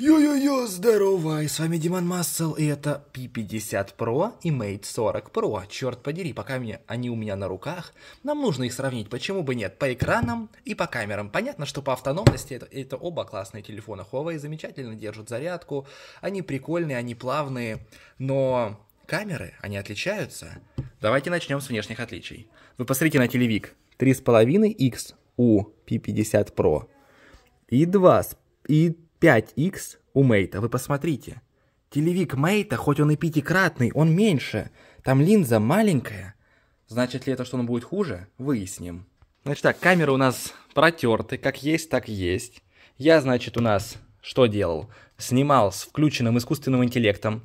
Йо-йо-йо, здорово, и с вами Димон Массел, и это P50 Pro и Mate 40 Pro. Черт подери, пока мне, они у меня на руках, нам нужно их сравнить, почему бы нет, по экранам и по камерам. Понятно, что по автономности это, это оба классные телефона Huawei, замечательно держат зарядку, они прикольные, они плавные, но камеры, они отличаются. Давайте начнем с внешних отличий. Вы посмотрите на телевик 3,5X у P50 Pro и 2, и 5x у Мейта, вы посмотрите. Телевик Мейта, хоть он и пятикратный, он меньше. Там линза маленькая. Значит ли это, что он будет хуже? Выясним. Значит так, камеры у нас протерты, как есть, так есть. Я, значит, у нас что делал? Снимал с включенным искусственным интеллектом,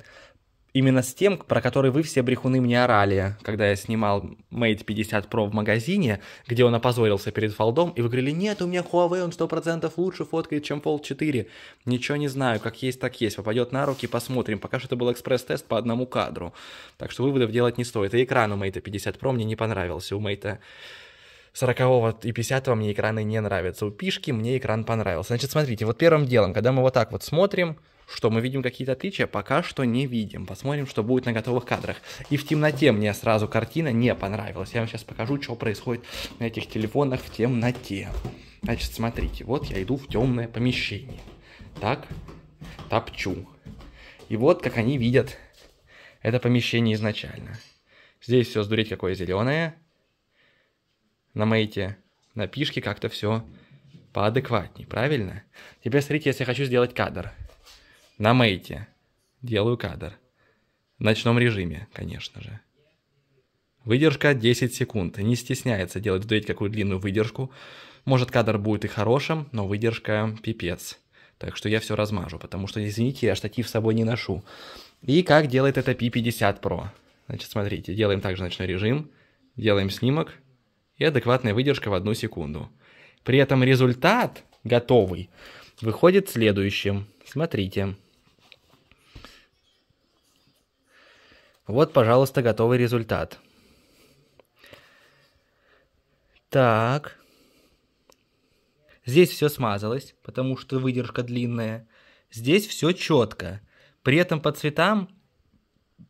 Именно с тем, про который вы все брехуны мне орали, когда я снимал Mate 50 Pro в магазине, где он опозорился перед фолдом, и вы говорили, нет, у меня Huawei, он 100% лучше фоткает, чем Fold 4. Ничего не знаю, как есть, так есть. Попадет на руки, посмотрим. Пока что это был экспресс-тест по одному кадру. Так что выводов делать не стоит. И экран у Mate 50 Pro мне не понравился. У Mate 40 и 50 мне экраны не нравятся. У пишки мне экран понравился. Значит, смотрите, вот первым делом, когда мы вот так вот смотрим, что мы видим какие-то отличия? Пока что не видим. Посмотрим, что будет на готовых кадрах. И в темноте мне сразу картина не понравилась. Я вам сейчас покажу, что происходит на этих телефонах в темноте. Значит, смотрите, вот я иду в темное помещение. Так, топчу. И вот как они видят это помещение изначально. Здесь все сдурить какое зеленое, на мейте, на пишке как-то все поадекватнее, правильно? Теперь смотрите, если я хочу сделать кадр. На мейте делаю кадр. В ночном режиме, конечно же. Выдержка 10 секунд. Не стесняется делать дать какую длинную выдержку. Может, кадр будет и хорошим, но выдержка пипец. Так что я все размажу, потому что, извините, я штатив с собой не ношу. И как делает это P50 Pro? Значит, смотрите, делаем также ночной режим, делаем снимок, и адекватная выдержка в одну секунду. При этом результат готовый выходит следующим. Смотрите. Вот, пожалуйста, готовый результат. Так. Здесь все смазалось, потому что выдержка длинная. Здесь все четко. При этом по цветам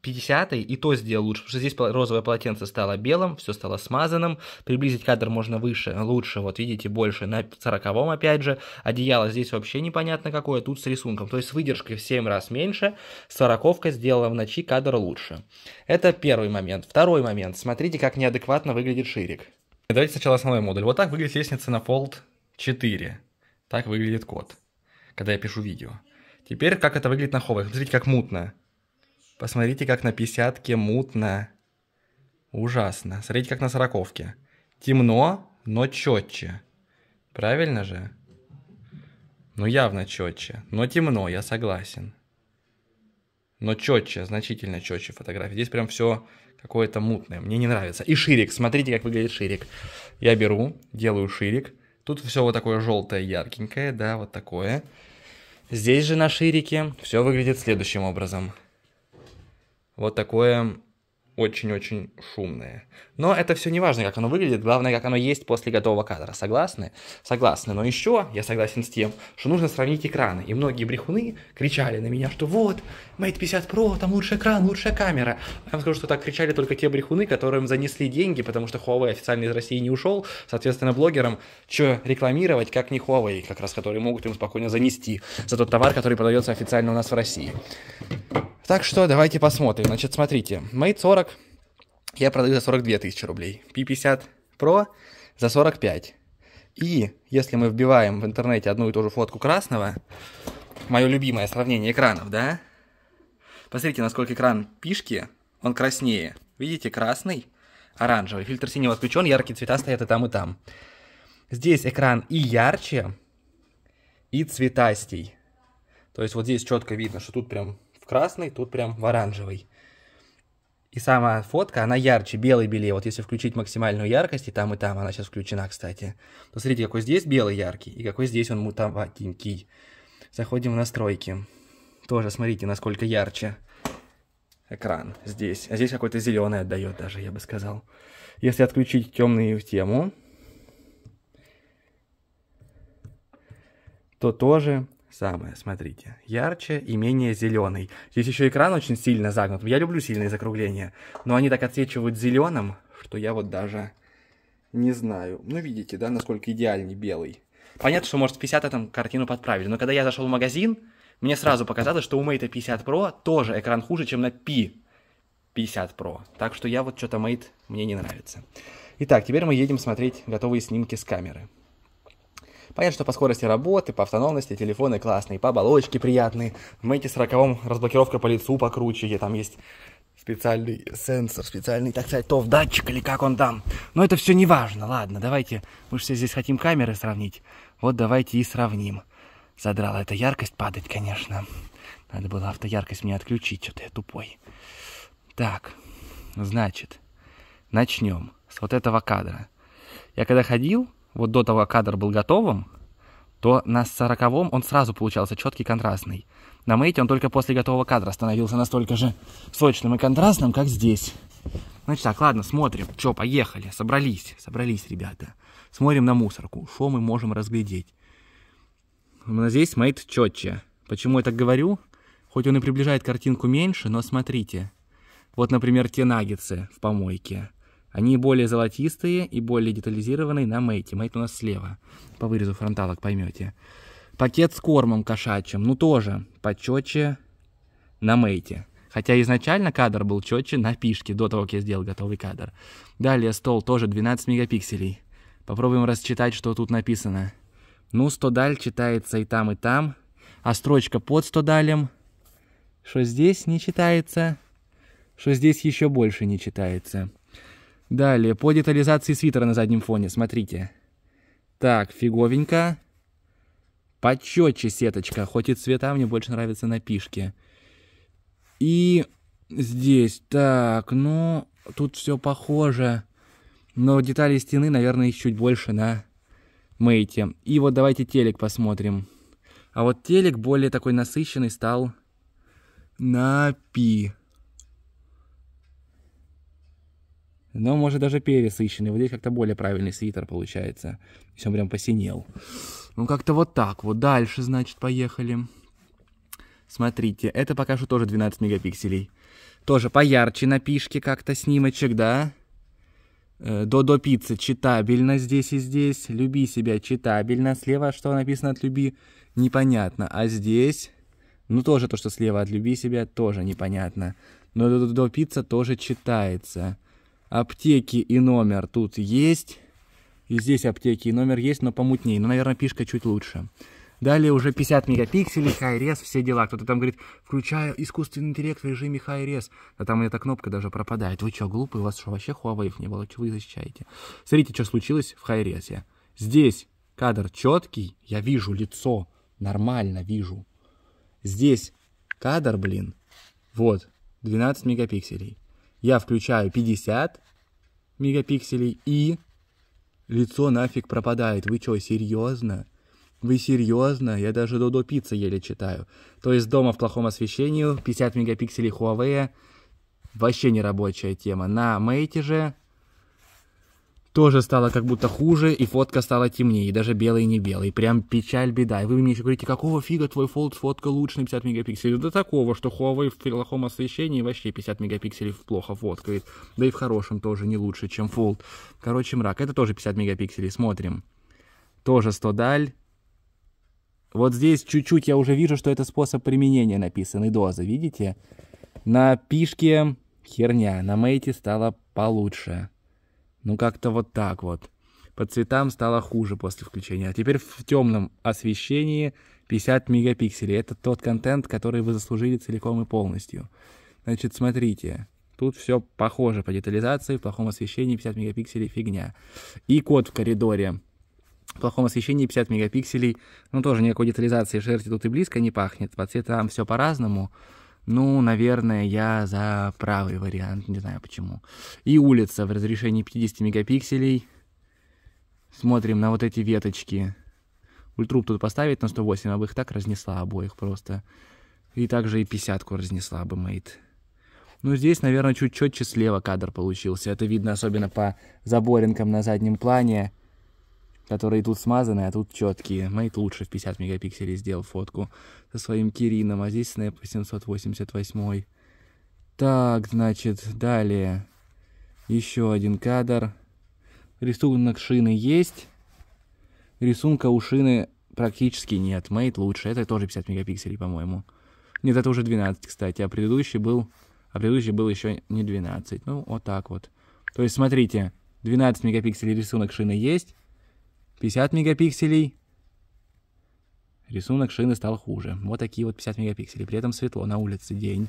50 и то сделал лучше, потому что здесь розовое полотенце стало белым, все стало смазанным, приблизить кадр можно выше, лучше, вот видите, больше, на 40 опять же, одеяло здесь вообще непонятно какое, тут с рисунком, то есть с выдержкой в 7 раз меньше, 40 сделала в ночи кадр лучше. Это первый момент. Второй момент, смотрите, как неадекватно выглядит ширик. Давайте сначала основной модуль. Вот так выглядит лестница на Fold 4. Так выглядит код, когда я пишу видео. Теперь, как это выглядит на ховах. Смотрите, как мутно. Посмотрите, как на пятьдесятке мутно. Ужасно. Смотрите, как на сороковке. Темно, но четче. Правильно же? Ну, явно четче. Но темно, я согласен. Но четче, значительно четче фотографии. Здесь прям все какое-то мутное. Мне не нравится. И ширик. Смотрите, как выглядит ширик. Я беру, делаю ширик. Тут все вот такое желтое, яркенькое, да, вот такое. Здесь же на ширике все выглядит следующим образом. Вот такое очень-очень шумное. Но это все не важно, как оно выглядит, главное, как оно есть после готового кадра. Согласны? Согласны. Но еще я согласен с тем, что нужно сравнить экраны. И многие брехуны кричали на меня, что вот, Mate 50 Pro, там лучший экран, лучшая камера. Я вам скажу, что так кричали только те брехуны, которым занесли деньги, потому что Huawei официально из России не ушел. Соответственно, блогерам что рекламировать, как не Huawei, как раз которые могут им спокойно занести за тот товар, который продается официально у нас в России. Так что давайте посмотрим. Значит, смотрите, Mate 40 я продаю за 42 тысячи рублей. P50 Pro за 45. И если мы вбиваем в интернете одну и ту же фотку красного, мое любимое сравнение экранов, да? Посмотрите, насколько экран пишки, он краснее. Видите, красный, оранжевый. Фильтр синего отключен, яркие цвета стоят и там, и там. Здесь экран и ярче, и цветастей. То есть вот здесь четко видно, что тут прям в красный, тут прям в оранжевый. И сама фотка, она ярче, белый-белее. Вот если включить максимальную яркость, и там, и там, она сейчас включена, кстати. То смотрите, какой здесь белый яркий, и какой здесь он мутоватенький. Заходим в настройки. Тоже смотрите, насколько ярче экран здесь. А здесь какой-то зеленый отдает даже, я бы сказал. Если отключить темную тему, то тоже самое, смотрите, ярче и менее зеленый. Здесь еще экран очень сильно загнут. Я люблю сильные закругления, но они так отсвечивают зеленым, что я вот даже не знаю. Ну, видите, да, насколько идеальный белый. Понятно, что, может, в 50 там картину подправили, но когда я зашел в магазин, мне сразу показалось, что у Mate 50 Pro тоже экран хуже, чем на P 50 Pro. Так что я вот что-то Mate мне не нравится. Итак, теперь мы едем смотреть готовые снимки с камеры. Понятно, что по скорости работы, по автономности телефоны классные, по оболочке приятные. В Мэйте 40 разблокировка по лицу покруче, где там есть специальный сенсор, специальный, так сказать, тов датчик или как он там. Но это все не важно. Ладно, давайте, мы же все здесь хотим камеры сравнить. Вот давайте и сравним. Задрала эта яркость падать, конечно. Надо было автояркость мне отключить, что-то я тупой. Так, значит, начнем с вот этого кадра. Я когда ходил, вот до того, как кадр был готовым, то на сороковом он сразу получался четкий контрастный. На мейте он только после готового кадра становился настолько же сочным и контрастным, как здесь. Значит так, ладно, смотрим. Че, поехали. Собрались, собрались, ребята. Смотрим на мусорку. Что мы можем разглядеть? Здесь мейт четче. Почему я так говорю? Хоть он и приближает картинку меньше, но смотрите. Вот, например, те наггетсы в помойке. Они более золотистые и более детализированные на мейте. Мейт у нас слева. По вырезу фронталок поймете. Пакет с кормом кошачьим. Ну тоже почетче на мейте. Хотя изначально кадр был четче на пишке, до того, как я сделал готовый кадр. Далее стол тоже 12 мегапикселей. Попробуем расчитать, что тут написано. Ну, 100 даль читается и там, и там. А строчка под 100 далем, что здесь не читается, что здесь еще больше не читается. Далее, по детализации свитера на заднем фоне, смотрите. Так, фиговенько. Почетче сеточка, хоть и цвета мне больше нравятся на пишке. И здесь, так, ну, тут все похоже. Но детали стены, наверное, чуть больше на мейте. И вот давайте телек посмотрим. А вот телек более такой насыщенный стал на пи. Но, может, даже пересыщенный. Вот здесь как-то более правильный свитер получается. все прям посинел. Ну, как-то вот так вот. Дальше, значит, поехали. Смотрите, это пока что тоже 12 мегапикселей. Тоже поярче на пишке как-то снимочек, да? Э, Додо пицца читабельно здесь и здесь. Люби себя читабельно. Слева что написано от люби, непонятно. А здесь, ну тоже то, что слева от люби себя, тоже непонятно. Но Додо пицца тоже читается. Аптеки и номер тут есть. И здесь аптеки и номер есть, но помутнее. Но ну, наверное, пишка чуть лучше. Далее уже 50 мегапикселей, хай-рез, все дела. Кто-то там говорит, включаю искусственный интеллект в режиме хай-рез. А там эта кнопка даже пропадает. Вы что, глупые? У вас что, вообще Huawei не было? Чего вы защищаете? Смотрите, что случилось в хай-резе. Здесь кадр четкий, я вижу лицо, нормально вижу. Здесь кадр, блин, вот, 12 мегапикселей я включаю 50 мегапикселей и лицо нафиг пропадает. Вы что, серьезно? Вы серьезно? Я даже Додо Пицца еле читаю. То есть дома в плохом освещении, 50 мегапикселей Huawei, вообще не рабочая тема. На Mate же тоже стало как будто хуже, и фотка стала темнее, и даже белый не белый. Прям печаль, беда. И вы мне еще говорите, какого фига твой фолд фотка лучше на 50 мегапикселей? Да такого, что Huawei в плохом освещении вообще 50 мегапикселей плохо фоткает. Да и в хорошем тоже не лучше, чем фолд. Короче, мрак. Это тоже 50 мегапикселей, смотрим. Тоже 100 даль. Вот здесь чуть-чуть я уже вижу, что это способ применения написаны дозы. видите? На пишке херня, на мейте стало получше. Ну, как-то вот так вот. По цветам стало хуже после включения. А теперь в темном освещении 50 мегапикселей. Это тот контент, который вы заслужили целиком и полностью. Значит, смотрите. Тут все похоже по детализации, в плохом освещении 50 мегапикселей фигня. И код в коридоре. В плохом освещении 50 мегапикселей. Ну, тоже никакой детализации шерсти тут и близко не пахнет. По цветам все по-разному. Ну, наверное, я за правый вариант, не знаю почему. И улица в разрешении 50 мегапикселей. Смотрим на вот эти веточки. Ультруб тут поставить на 108, а бы их так разнесла обоих просто. И также и 50 разнесла бы мейт. Ну, здесь, наверное, чуть четче слева кадр получился. Это видно особенно по заборинкам на заднем плане которые тут смазанные, а тут четкие. Мейт лучше в 50 мегапикселей сделал фотку со своим Кирином, а здесь Snap 788. Так, значит, далее еще один кадр. Рисунок шины есть, рисунка у шины практически нет. Мейт лучше, это тоже 50 мегапикселей, по-моему. Нет, это уже 12, кстати, а предыдущий был, а предыдущий был еще не 12. Ну, вот так вот. То есть, смотрите, 12 мегапикселей рисунок шины есть, 50 мегапикселей. Рисунок шины стал хуже. Вот такие вот 50 мегапикселей. При этом светло на улице, день.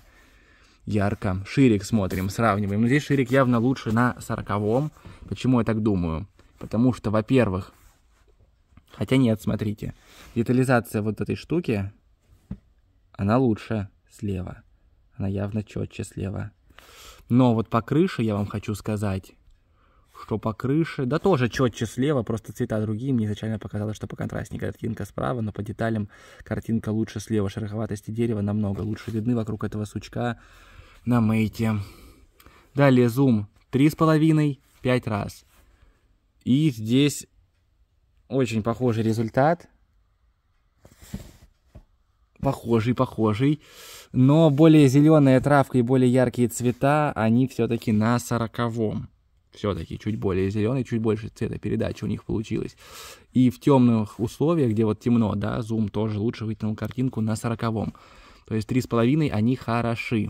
Ярко. Ширик смотрим, сравниваем. Но здесь ширик явно лучше на 40 Почему я так думаю? Потому что, во-первых, хотя нет, смотрите, детализация вот этой штуки, она лучше слева. Она явно четче слева. Но вот по крыше, я вам хочу сказать, что по крыше. Да тоже четче слева, просто цвета другие. Мне изначально показалось, что по контрастнее картинка справа, но по деталям картинка лучше слева. Шероховатости дерева намного лучше видны вокруг этого сучка на мейте. Далее зум 3,5, 5 раз. И здесь очень похожий результат. Похожий, похожий. Но более зеленая травка и более яркие цвета, они все-таки на сороковом все-таки чуть более зеленый, чуть больше цвета передачи у них получилось. И в темных условиях, где вот темно, да, зум тоже лучше вытянул картинку на сороковом. То есть три с половиной они хороши.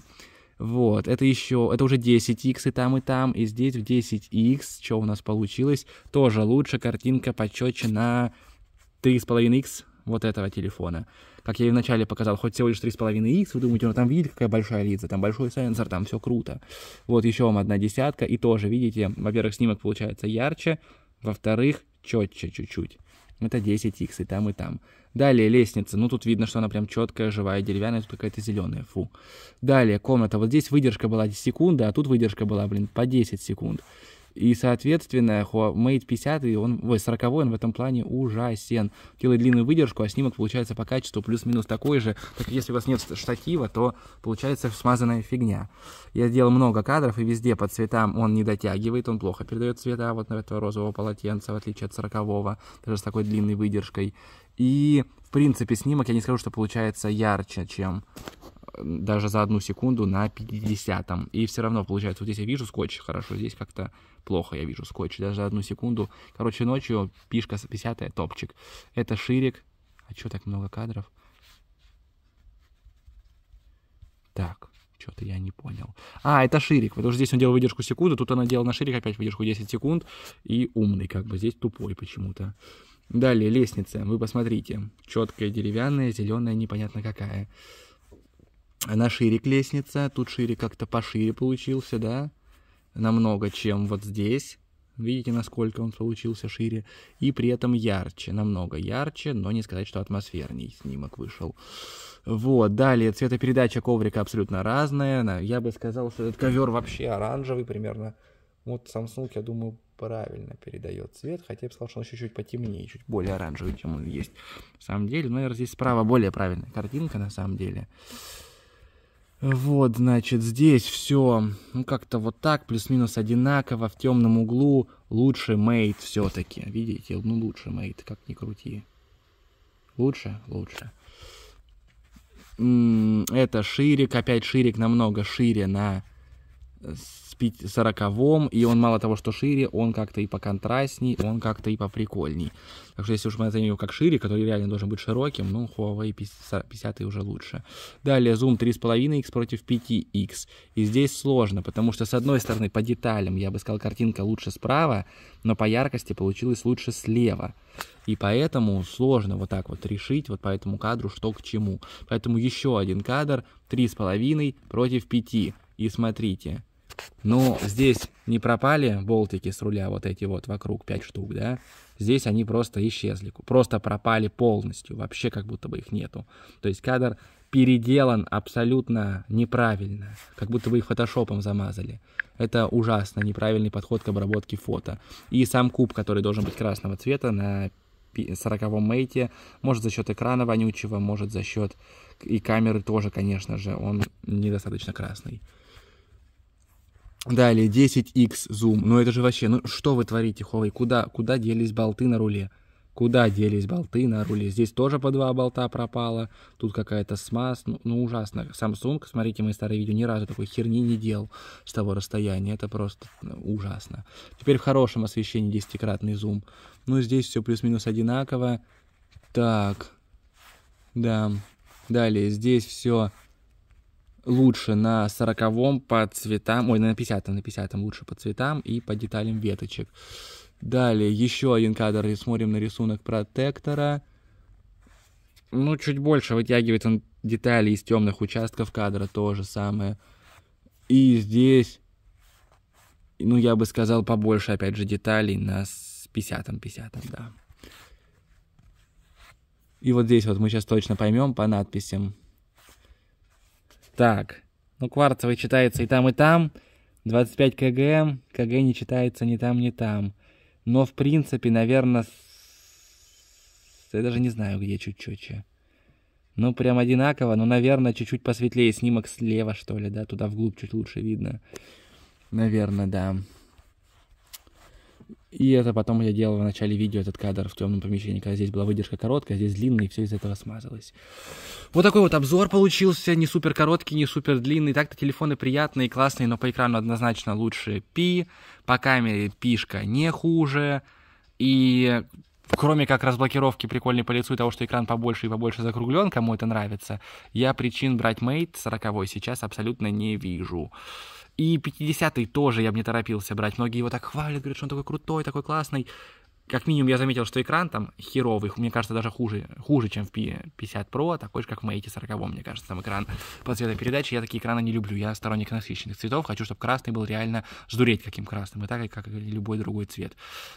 Вот, это еще, это уже 10x и там, и там, и здесь в 10x, что у нас получилось, тоже лучше картинка почетче на 3,5x вот этого телефона как я и вначале показал, хоть всего лишь 3,5х, вы думаете, ну там видите, какая большая линза, там большой сенсор, там все круто. Вот еще вам одна десятка, и тоже, видите, во-первых, снимок получается ярче, во-вторых, четче чуть-чуть. Это 10х и там, и там. Далее лестница. Ну, тут видно, что она прям четкая, живая, деревянная. Тут какая-то зеленая, фу. Далее комната. Вот здесь выдержка была 10 секунд, а тут выдержка была, блин, по 10 секунд. И, соответственно, Huawei 50, и он, ой, 40 он в этом плане ужасен. Делает длинную выдержку, а снимок получается по качеству плюс-минус такой же. Так если у вас нет штатива, то получается смазанная фигня. Я сделал много кадров, и везде по цветам он не дотягивает, он плохо передает цвета вот на этого розового полотенца, в отличие от 40 даже с такой длинной выдержкой. И, в принципе, снимок, я не скажу, что получается ярче, чем э, даже за одну секунду на 50 -м. И все равно получается, вот здесь я вижу скотч хорошо, здесь как-то плохо я вижу скотч, даже одну секунду. Короче, ночью пишка 50 топчик. Это ширик. А чё так много кадров? Так, что-то я не понял. А, это ширик, потому что здесь он делал выдержку секунду, тут она делала на ширик опять выдержку 10 секунд. И умный как бы, здесь тупой почему-то. Далее, лестница. Вы посмотрите. Четкая деревянная, зеленая, непонятно какая. На ширик лестница. Тут ширик как-то пошире получился, да? намного, чем вот здесь. Видите, насколько он получился шире. И при этом ярче, намного ярче, но не сказать, что атмосферней снимок вышел. Вот, далее цветопередача коврика абсолютно разная. Я бы сказал, что этот ковер вообще оранжевый примерно. Вот Samsung, я думаю, правильно передает цвет, хотя я бы сказал, что он еще чуть потемнее, чуть более оранжевый, чем он есть. На самом деле, наверное, здесь справа более правильная картинка, на самом деле. Вот, значит, здесь все ну, как-то вот так, плюс-минус одинаково, в темном углу. Лучше мейт все-таки. Видите, ну лучше мейт, как ни крути. Лучше? Лучше. Это ширик, опять ширик намного шире на 40 и он мало того, что шире, он как-то и по контрастней, он как-то и по прикольней. Так что если уж мы назовем его как шире, который реально должен быть широким, ну, Huawei 50 уже лучше. Далее, зум 3,5x против 5x. И здесь сложно, потому что, с одной стороны, по деталям, я бы сказал, картинка лучше справа, но по яркости получилось лучше слева. И поэтому сложно вот так вот решить, вот по этому кадру, что к чему. Поэтому еще один кадр, 3,5 против 5. И смотрите, но ну, здесь не пропали болтики с руля вот эти вот вокруг 5 штук, да? Здесь они просто исчезли, просто пропали полностью, вообще как будто бы их нету. То есть кадр переделан абсолютно неправильно, как будто бы их фотошопом замазали. Это ужасно неправильный подход к обработке фото. И сам куб, который должен быть красного цвета на 40-м мейте, может за счет экрана вонючего, может за счет и камеры тоже, конечно же, он недостаточно красный. Далее, 10x зум. Ну это же вообще, ну что вы творите, Huawei? Куда, куда делись болты на руле? Куда делись болты на руле? Здесь тоже по два болта пропало. Тут какая-то смаз. Ну, ну ужасно. Samsung, смотрите мои старые видео, ни разу такой херни не делал с того расстояния. Это просто ну, ужасно. Теперь в хорошем освещении 10кратный зум. Ну здесь все плюс-минус одинаково. Так. Да. Далее, здесь все лучше на сороковом по цветам, ой, на 50 на 50 лучше по цветам и по деталям веточек. Далее еще один кадр, и смотрим на рисунок протектора. Ну, чуть больше вытягивает он детали из темных участков кадра, то же самое. И здесь, ну, я бы сказал, побольше, опять же, деталей на 50-м, 50 да. И вот здесь вот мы сейчас точно поймем по надписям. Так, ну кварцевый читается и там, и там. 25 КГ, КГ не читается ни там, ни там. Но, в принципе, наверное, с... я даже не знаю, где чуть чуть Ну, прям одинаково, но, наверное, чуть-чуть посветлее снимок слева, что ли, да? Туда вглубь чуть лучше видно. Наверное, да. И это потом я делал в начале видео, этот кадр в темном помещении, когда здесь была выдержка короткая, здесь длинная, и все из этого смазалось. Вот такой вот обзор получился, не супер короткий, не супер длинный. Так-то телефоны приятные, классные, но по экрану однозначно лучше Пи, по камере пишка не хуже. И кроме как разблокировки прикольной по лицу и того, что экран побольше и побольше закруглен, кому это нравится, я причин брать Mate 40 сейчас абсолютно не вижу. И 50-й тоже я бы не торопился брать. Многие его так хвалят, говорят, что он такой крутой, такой классный как минимум я заметил, что экран там херовый, мне кажется, даже хуже, хуже чем в P50 Pro, такой же, как в Mate 40, мне кажется, там экран по цветопередаче, я такие экраны не люблю, я сторонник насыщенных цветов, хочу, чтобы красный был реально ждуреть каким красным, и так, и как и любой другой цвет,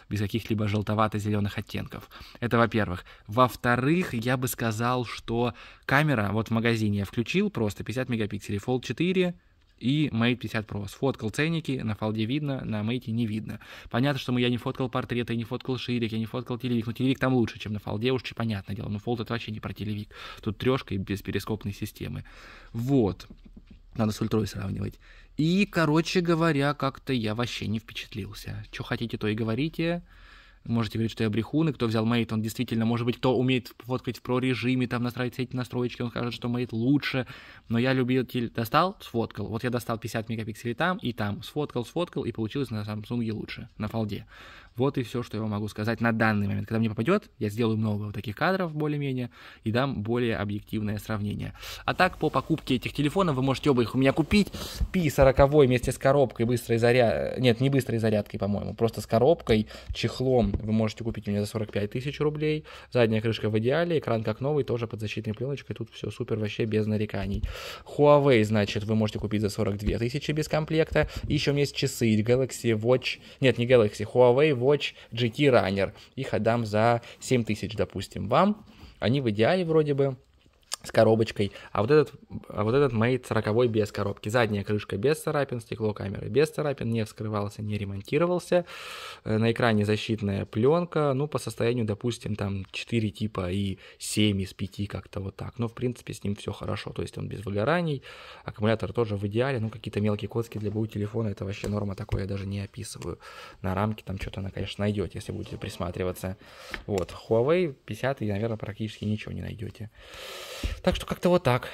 без каких-либо желтовато-зеленых оттенков. Это во-первых. Во-вторых, я бы сказал, что камера, вот в магазине я включил просто 50 мегапикселей, Fold 4, и Mate 50 Pro. Сфоткал ценники, на фалде видно, на Mate не видно. Понятно, что я не фоткал портреты, я не фоткал ширик, я не фоткал телевик. Но телевик там лучше, чем на фалде, уж понятное дело. Но фолд это вообще не про телевик. Тут трешка и без перископной системы. Вот. Надо с ультрой сравнивать. И, короче говоря, как-то я вообще не впечатлился. Что хотите, то и говорите можете говорить, что я брехун, и кто взял Мейт, он действительно, может быть, кто умеет фоткать в режиме, там настраивать эти настроечки, он скажет, что Мейт лучше, но я любитель достал, сфоткал, вот я достал 50 мегапикселей там и там, сфоткал, сфоткал, и получилось на Samsung лучше, на фолде. Вот и все, что я могу сказать на данный момент. Когда мне попадет, я сделаю много вот таких кадров более-менее и дам более объективное сравнение. А так, по покупке этих телефонов вы можете оба их у меня купить. Пи 40 вместе с коробкой быстрой зарядкой, э, нет, не быстрой зарядкой, по-моему, просто с коробкой, чехлом вы можете купить у меня за 45 тысяч рублей. Задняя крышка в идеале, экран как новый, тоже под защитной пленочкой, тут все супер, вообще без нареканий. Huawei, значит, вы можете купить за 42 тысячи без комплекта. И еще у меня есть часы Galaxy Watch, нет, не Galaxy, Huawei Watch Watch GT Runner. Их отдам за 7000, допустим, вам. Они в идеале вроде бы с коробочкой, а вот этот, а вот этот Mate 40 без коробки. Задняя крышка без царапин, стекло камеры без царапин, не вскрывался, не ремонтировался. Э, на экране защитная пленка, ну, по состоянию, допустим, там 4 типа и 7 из 5, как-то вот так. Но, в принципе, с ним все хорошо, то есть он без выгораний, аккумулятор тоже в идеале, ну, какие-то мелкие коцки для БУ телефона, это вообще норма, такое я даже не описываю. На рамке там что-то она, конечно, найдет, если будете присматриваться. Вот, Huawei 50, и, наверное, практически ничего не найдете. Так что как-то вот так.